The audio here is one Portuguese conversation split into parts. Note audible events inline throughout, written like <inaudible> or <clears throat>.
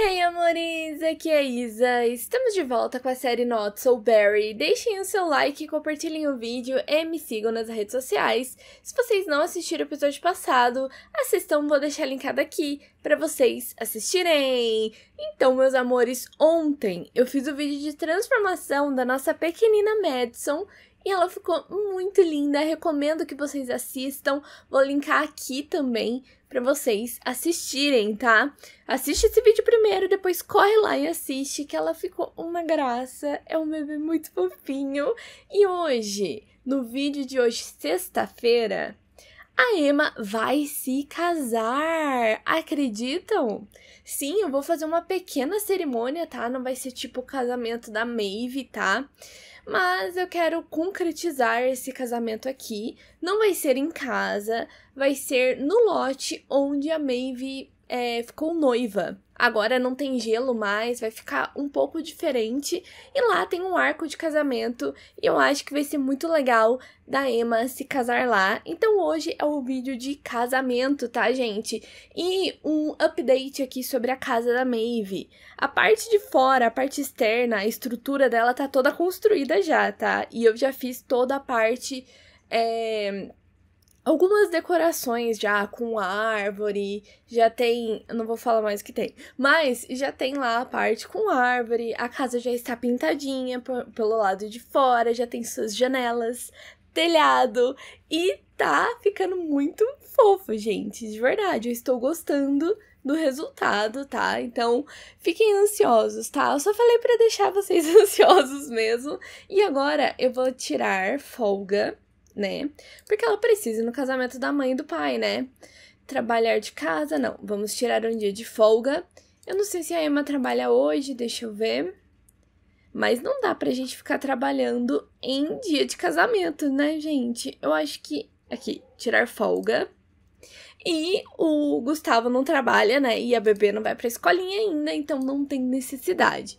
Hey amores, aqui é Isa, estamos de volta com a série Not So Barry. Deixem o seu like, compartilhem o vídeo e me sigam nas redes sociais. Se vocês não assistiram o episódio passado, assistam, vou deixar linkado aqui para vocês assistirem. Então, meus amores, ontem eu fiz o vídeo de transformação da nossa pequenina Madison e ela ficou muito linda, recomendo que vocês assistam. Vou linkar aqui também para vocês assistirem, tá? Assiste esse vídeo primeiro, depois corre lá e assiste, que ela ficou uma graça, é um bebê muito fofinho. E hoje, no vídeo de hoje, sexta-feira, a Emma vai se casar. Acreditam? Sim, eu vou fazer uma pequena cerimônia, tá? Não vai ser tipo o casamento da Maeve, tá? Mas eu quero concretizar esse casamento aqui. Não vai ser em casa, vai ser no lote onde a Maeve é, ficou noiva. Agora não tem gelo mais, vai ficar um pouco diferente. E lá tem um arco de casamento e eu acho que vai ser muito legal da Emma se casar lá. Então hoje é o vídeo de casamento, tá, gente? E um update aqui sobre a casa da Maeve. A parte de fora, a parte externa, a estrutura dela tá toda construída já, tá? E eu já fiz toda a parte é, algumas decorações já com árvore, já tem, não vou falar mais o que tem, mas já tem lá a parte com árvore, a casa já está pintadinha pelo lado de fora, já tem suas janelas, telhado e tá ficando muito fofo, gente, de verdade, eu estou gostando do resultado, tá? Então, fiquem ansiosos, tá? Eu só falei para deixar vocês <laughs> ansiosos mesmo. E agora eu vou tirar folga né? Porque ela precisa ir no casamento da mãe e do pai, né? Trabalhar de casa, não. Vamos tirar um dia de folga. Eu não sei se a Emma trabalha hoje, deixa eu ver. Mas não dá pra gente ficar trabalhando em dia de casamento, né, gente? Eu acho que. Aqui, tirar folga. E o Gustavo não trabalha, né? E a bebê não vai pra escolinha ainda, então não tem necessidade.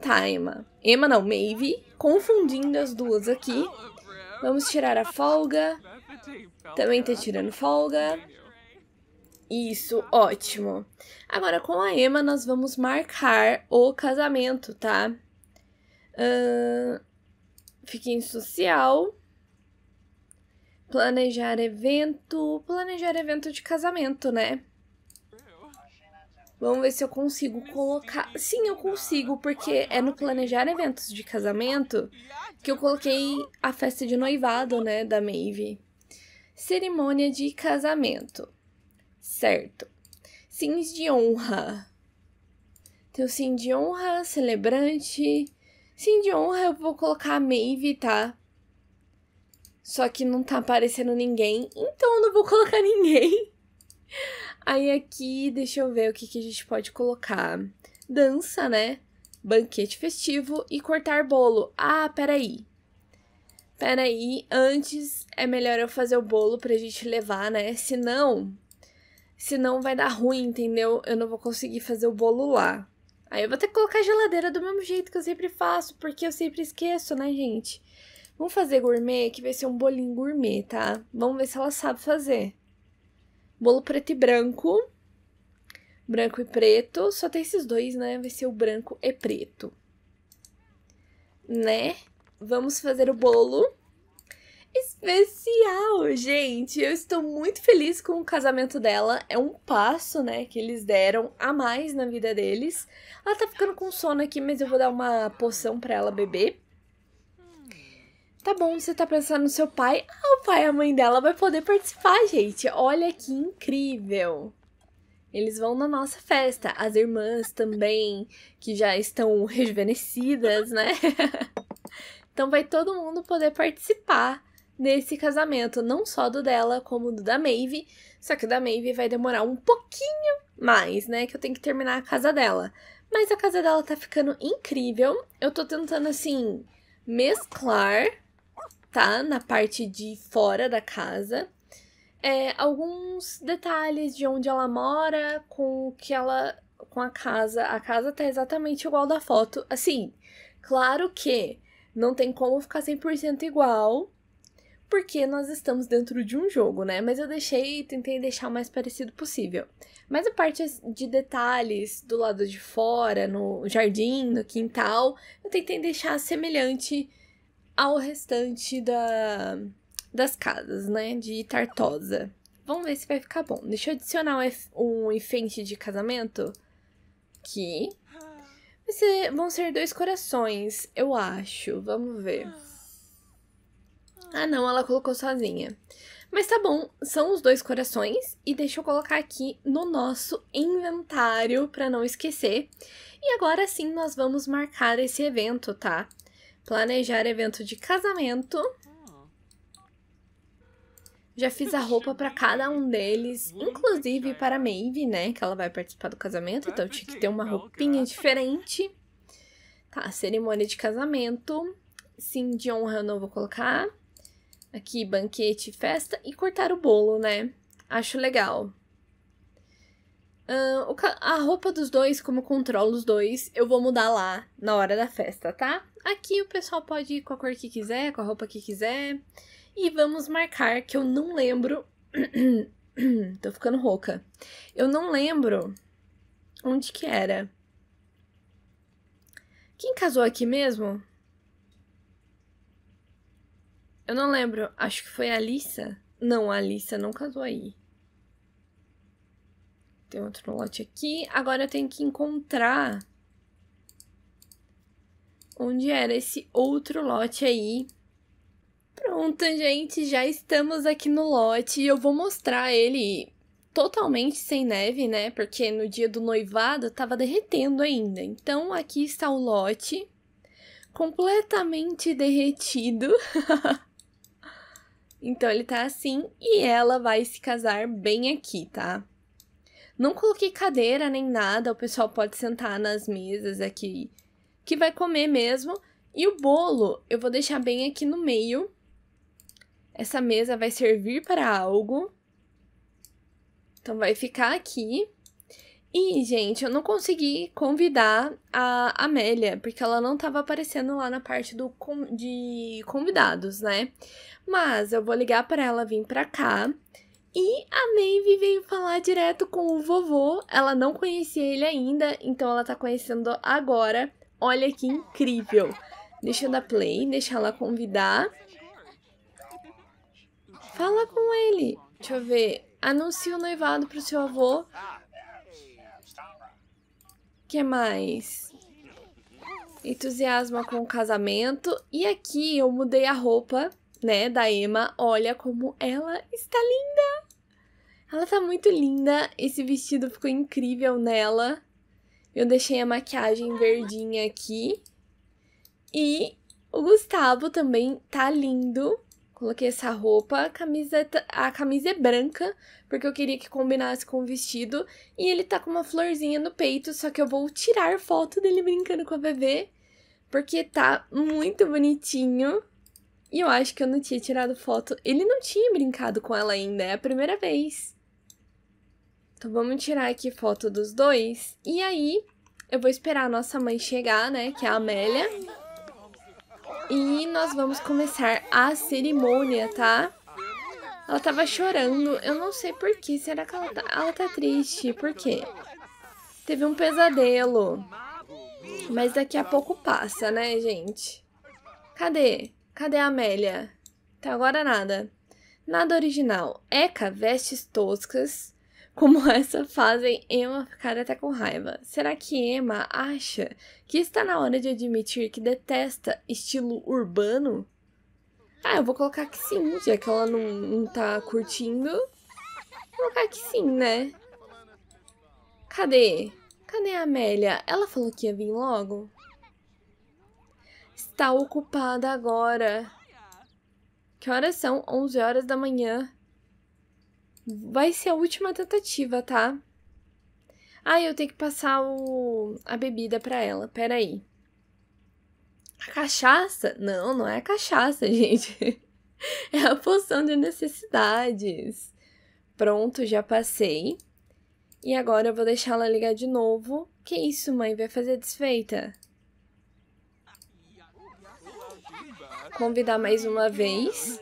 Tá, Emma. Emma não, Maeve. Confundindo as duas aqui. Vamos tirar a folga. Também tá tirando folga. Isso, ótimo. Agora, com a Emma, nós vamos marcar o casamento, tá? Uh, fiquem social. Planejar evento. Planejar evento de casamento, né? Vamos ver se eu consigo colocar. Sim, eu consigo, porque é no planejar eventos de casamento que eu coloquei a festa de noivado, né, da Maeve. Cerimônia de casamento. Certo. Sims de honra. o sim de honra, celebrante. Sim de honra eu vou colocar a Maeve, tá? Só que não tá aparecendo ninguém, então eu não vou colocar ninguém. <laughs> Aí aqui, deixa eu ver o que, que a gente pode colocar. Dança, né? Banquete festivo e cortar bolo. Ah, peraí. Peraí, antes é melhor eu fazer o bolo pra gente levar, né? Senão, senão vai dar ruim, entendeu? Eu não vou conseguir fazer o bolo lá. Aí eu vou ter que colocar a geladeira do mesmo jeito que eu sempre faço, porque eu sempre esqueço, né, gente? Vamos fazer gourmet, que vai ser um bolinho gourmet, tá? Vamos ver se ela sabe fazer. Bolo preto e branco. Branco e preto. Só tem esses dois, né? Vai ser o branco e preto. Né? Vamos fazer o bolo especial, gente. Eu estou muito feliz com o casamento dela. É um passo, né, que eles deram a mais na vida deles. Ela tá ficando com sono aqui, mas eu vou dar uma poção para ela beber. Tá bom, você tá pensando no seu pai? Ah, o pai e a mãe dela vai poder participar, gente. Olha que incrível. Eles vão na nossa festa. As irmãs também, que já estão rejuvenescidas, né? <laughs> então vai todo mundo poder participar desse casamento, não só do dela, como do da Maeve. Só que o da Maeve vai demorar um pouquinho mais, né? Que eu tenho que terminar a casa dela. Mas a casa dela tá ficando incrível. Eu tô tentando, assim, mesclar tá na parte de fora da casa. É, alguns detalhes de onde ela mora, com o que ela. com a casa. A casa tá exatamente igual da foto. Assim, claro que não tem como ficar 100% igual, porque nós estamos dentro de um jogo, né? Mas eu deixei, tentei deixar o mais parecido possível. Mas a parte de detalhes do lado de fora, no jardim, no quintal, eu tentei deixar semelhante ao restante da, das casas, né? De Tartosa. Vamos ver se vai ficar bom. Deixa eu adicionar um enfeite de casamento. Aqui. vão ser dois corações, eu acho. Vamos ver. Ah, não, ela colocou sozinha. Mas tá bom, são os dois corações. E deixa eu colocar aqui no nosso inventário para não esquecer. E agora sim nós vamos marcar esse evento, tá? Planejar evento de casamento. Já fiz a roupa para cada um deles, inclusive para a Maeve, né? Que ela vai participar do casamento, então tinha que ter uma roupinha diferente. Tá, cerimônia de casamento. Sim, de honra eu não vou colocar. Aqui, banquete, festa e cortar o bolo, né? Acho legal a roupa dos dois, como eu controlo os dois, eu vou mudar lá na hora da festa, tá? Aqui o pessoal pode ir com a cor que quiser, com a roupa que quiser. E vamos marcar que eu não lembro. <clears throat> Tô ficando rouca. Eu não lembro onde que era. Quem casou aqui mesmo? Eu não lembro. Acho que foi a Alissa. Não, a Alissa não casou aí. Tem outro lote aqui. Agora eu tenho que encontrar onde era esse outro lote aí. Pronto, gente, já estamos aqui no lote e eu vou mostrar ele totalmente sem neve, né? Porque no dia do noivado tava derretendo ainda. Então aqui está o lote completamente derretido. <laughs> então ele tá assim e ela vai se casar bem aqui, tá? Não coloquei cadeira nem nada, o pessoal pode sentar nas mesas aqui que vai comer mesmo. E o bolo eu vou deixar bem aqui no meio. Essa mesa vai servir para algo. Então vai ficar aqui. E, gente, eu não consegui convidar a Amélia, porque ela não estava aparecendo lá na parte do de convidados, né? Mas eu vou ligar para ela vir para cá e a Maeve veio falar direto com o vovô. Ela não conhecia ele ainda, então ela tá conhecendo agora. Olha que incrível. Deixa eu dar play, deixa ela convidar. Fala com ele. Deixa eu ver. Anuncia o noivado pro seu avô. que mais? Entusiasma com o casamento. E aqui eu mudei a roupa, né, da Emma. Olha como ela está linda! Ela tá muito linda, esse vestido ficou incrível nela. Eu deixei a maquiagem verdinha aqui. E o Gustavo também tá lindo. Coloquei essa roupa, a camisa, a camisa é branca, porque eu queria que combinasse com o vestido. E ele tá com uma florzinha no peito, só que eu vou tirar foto dele brincando com a bebê, porque tá muito bonitinho. E eu acho que eu não tinha tirado foto. Ele não tinha brincado com ela ainda, é a primeira vez. Então vamos tirar aqui foto dos dois. E aí, eu vou esperar a nossa mãe chegar, né? Que é a Amélia. E nós vamos começar a cerimônia, tá? Ela tava chorando. Eu não sei por que. Será que ela tá, ela tá triste? Por quê? Teve um pesadelo. Mas daqui a pouco passa, né, gente? Cadê? Cadê a Amélia? Até agora nada. Nada original. Eca, vestes toscas como <laughs> essa fazem Emma ficar até com raiva. Será que Emma acha que está na hora de admitir que detesta estilo urbano? Ah, eu vou colocar que sim, já que ela não, não tá curtindo. Vou colocar que sim, né? Cadê? Cadê a Amélia? Ela falou que ia vir logo? Está ocupada agora. Que horas são? 11 horas da manhã vai ser a última tentativa, tá? Ah, eu tenho que passar o... a bebida para ela. Peraí. A cachaça? Não, não é a cachaça, <laughs> gente. É a poção de necessidades. Pronto, já passei. E agora eu vou deixar ela ligar de novo. Que isso, mãe? Vai fazer desfeita? Convidar mais uma vez.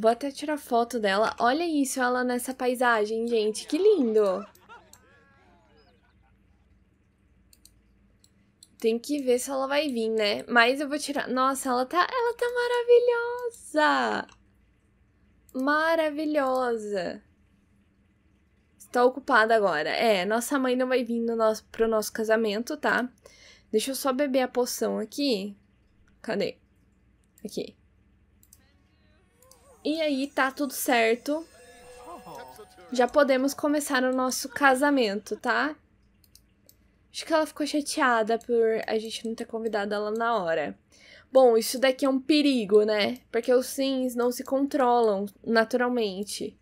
Vou até tirar foto dela. Olha isso, ela nessa paisagem, gente. Que lindo! Tem que ver se ela vai vir, né? Mas eu vou tirar... Nossa, ela tá, ela tá maravilhosa! Maravilhosa! Está ocupada agora. É, nossa mãe não vai vir no nosso, pro nosso casamento, tá? Deixa eu só beber a poção aqui. Cadê? Aqui. E aí tá tudo certo. Já podemos começar o nosso casamento, tá? Acho que ela ficou chateada por a gente não ter convidado ela na hora. Bom, isso daqui é um perigo, né? Porque os sims não se controlam naturalmente.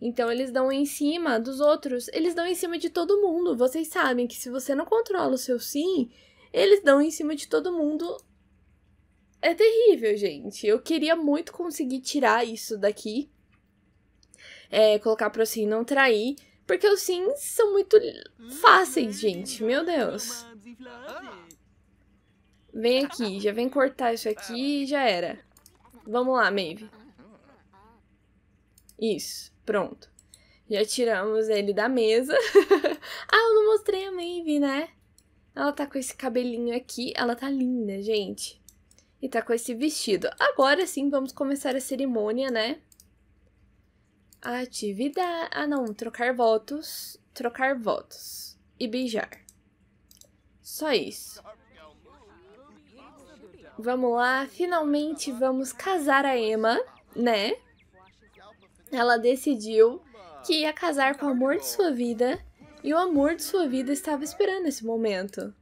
Então eles dão em cima dos outros, eles dão em cima de todo mundo. Vocês sabem que se você não controla o seu sim, eles dão em cima de todo mundo é terrível, gente. Eu queria muito conseguir tirar isso daqui. É, colocar pro sim não trair. Porque os sims são muito fáceis, gente. Meu Deus. Vem aqui, já vem cortar isso aqui e já era. Vamos lá, Maeve. Isso, pronto. Já tiramos ele da mesa. <laughs> ah, eu não mostrei a Maeve, né? Ela tá com esse cabelinho aqui. Ela tá linda, gente. E tá com esse vestido. Agora sim, vamos começar a cerimônia, né? Atividade... Ah, não. Trocar votos. Trocar votos. E beijar. Só isso. Vamos lá. Finalmente vamos casar a Emma, né? Ela decidiu que ia casar com o amor de sua vida. E o amor de sua vida estava esperando esse momento.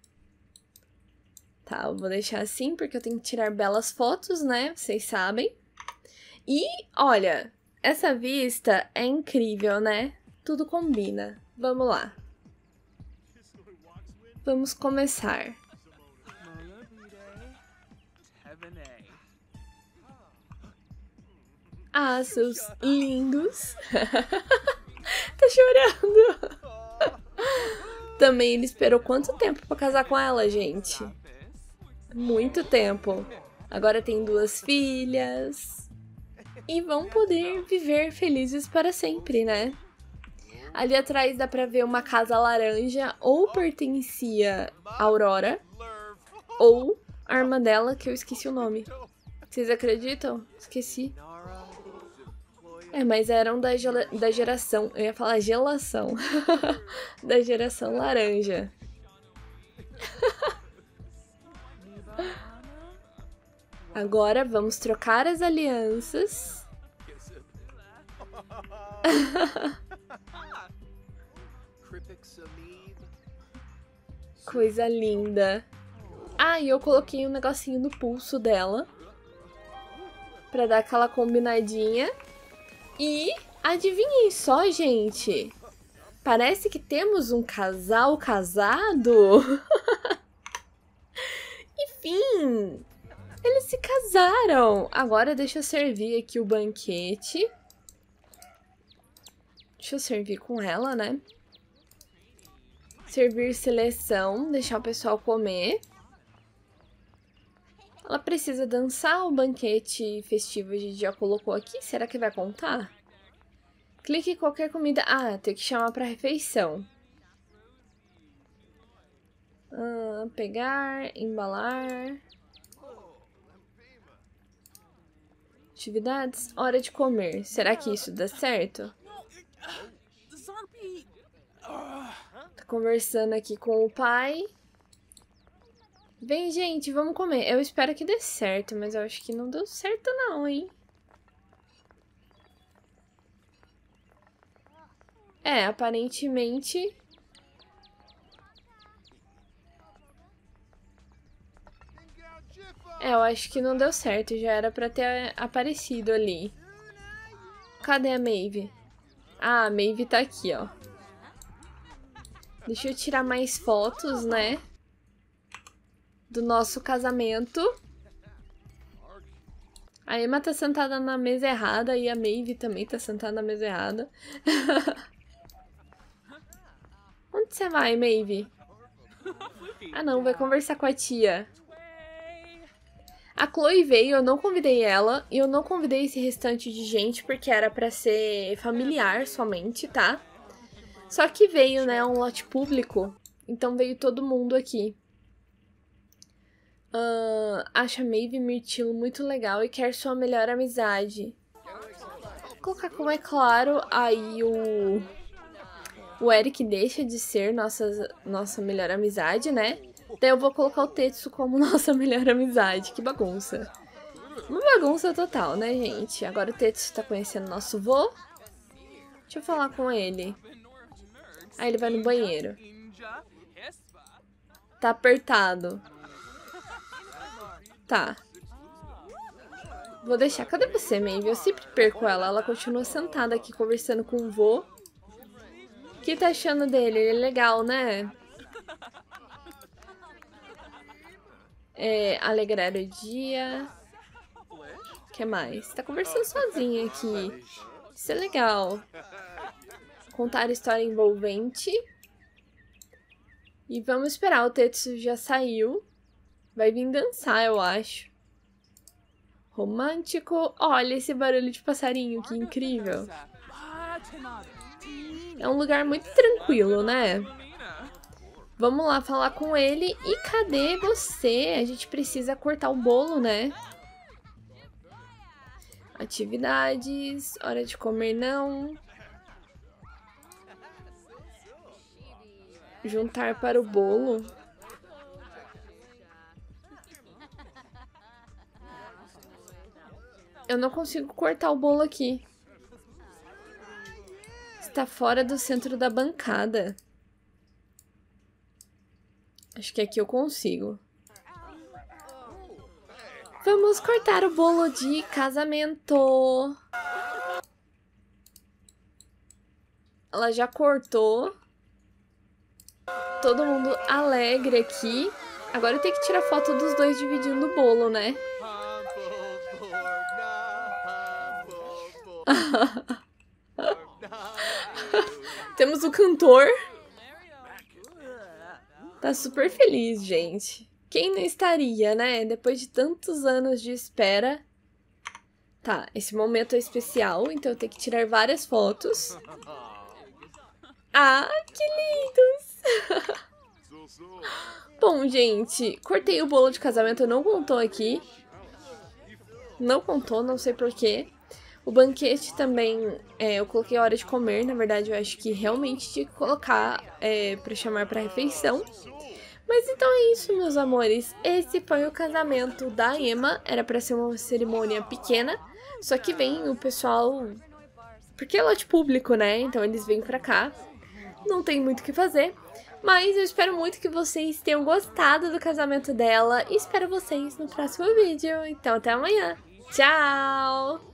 Tá, eu vou deixar assim porque eu tenho que tirar belas fotos, né? Vocês sabem. E olha, essa vista é incrível, né? Tudo combina. Vamos lá. Vamos começar. Ah, seus lindos. <laughs> tá chorando. <laughs> Também ele esperou quanto tempo para casar com ela, gente? muito tempo. Agora tem duas filhas. E vão poder viver felizes para sempre, né? Ali atrás dá pra ver uma casa laranja, ou pertencia a Aurora, ou a irmã dela, que eu esqueci o nome. Vocês acreditam? Esqueci. É, mas eram da, da geração. Eu ia falar gelação. <laughs> da geração laranja. <laughs> Agora vamos trocar as alianças. <laughs> Coisa linda. Ah, e eu coloquei um negocinho no pulso dela. Pra dar aquela combinadinha. E adivinhem só, gente. Parece que temos um casal casado. <laughs> Enfim, eles se casaram! Agora deixa eu servir aqui o banquete. Deixa eu servir com ela, né? Servir seleção, deixar o pessoal comer. Ela precisa dançar o banquete festivo, de já colocou aqui. Será que vai contar? Clique em qualquer comida. Ah, tem que chamar para refeição. Ah, pegar, embalar. atividades, hora de comer. Será que isso dá certo? Tá conversando aqui com o pai. Vem gente, vamos comer. Eu espero que dê certo, mas eu acho que não deu certo não, hein? É, aparentemente É, eu acho que não deu certo. Já era pra ter aparecido ali. Cadê a Maeve? Ah, a Maeve tá aqui, ó. Deixa eu tirar mais fotos, né? Do nosso casamento. A Emma tá sentada na mesa errada e a Maeve também tá sentada na mesa errada. <laughs> Onde você vai, Maeve? <laughs> Ah não, vai conversar com a tia. A Chloe veio, eu não convidei ela e eu não convidei esse restante de gente porque era para ser familiar somente, tá? Só que veio, né, um lote público, então veio todo mundo aqui. Uh, ah, acha Maeve Mirtilo muito legal e quer sua melhor amizade. Vou colocar como é claro, aí o... O Eric deixa de ser nossa, nossa melhor amizade, né? Daí então, eu vou colocar o Tetsu como <laughs> nossa melhor amizade. Que bagunça. Uma bagunça total, né, gente? Agora o Tetsu tá conhecendo nosso vô. Deixa eu falar com ele. Aí ele vai no banheiro. Tá apertado. Tá. Vou deixar. Cadê você, Maeve? Eu sempre perco ela. Ela continua sentada aqui conversando com o vô. O que tá achando dele? Ele é legal, né? é, alegrar o dia. O que mais? Tá conversando sozinha aqui. Isso é legal. Contar história envolvente. E vamos esperar, o Tetsu já saiu. Vai vir dançar, eu acho. Romântico. Olha esse barulho de passarinho, que incrível. É um lugar muito tranquilo, né? Vamos lá falar com ele. E cadê você? A gente precisa cortar o bolo, né? Atividades, hora de comer não. Juntar para o bolo. Eu não consigo cortar o bolo aqui. Está fora do centro da bancada. Acho que aqui eu consigo. Vamos cortar o bolo de casamento. Ela já cortou. Todo mundo alegre aqui. Agora eu tenho que tirar foto dos dois dividindo o bolo, né? <laughs> Temos o cantor. Tá super feliz, gente. Quem não estaria, né? Depois de tantos anos de espera. Tá, esse momento é especial, então eu tenho que tirar várias fotos. Ah, que lindos! <laughs> Bom, gente, cortei o bolo de casamento, não contou aqui. Não contou, não sei porquê. O banquete também, é, eu coloquei a hora de comer, na verdade eu acho que realmente tinha que colocar é, para chamar para refeição. Mas então é isso, meus amores. Esse foi o casamento da Emma. Era para ser uma cerimônia pequena, só que vem o pessoal. Porque é lote público, né? Então eles vêm pra cá. Não tem muito o que fazer. Mas eu espero muito que vocês tenham gostado do casamento dela. E espero vocês no próximo vídeo. Então até amanhã. Tchau!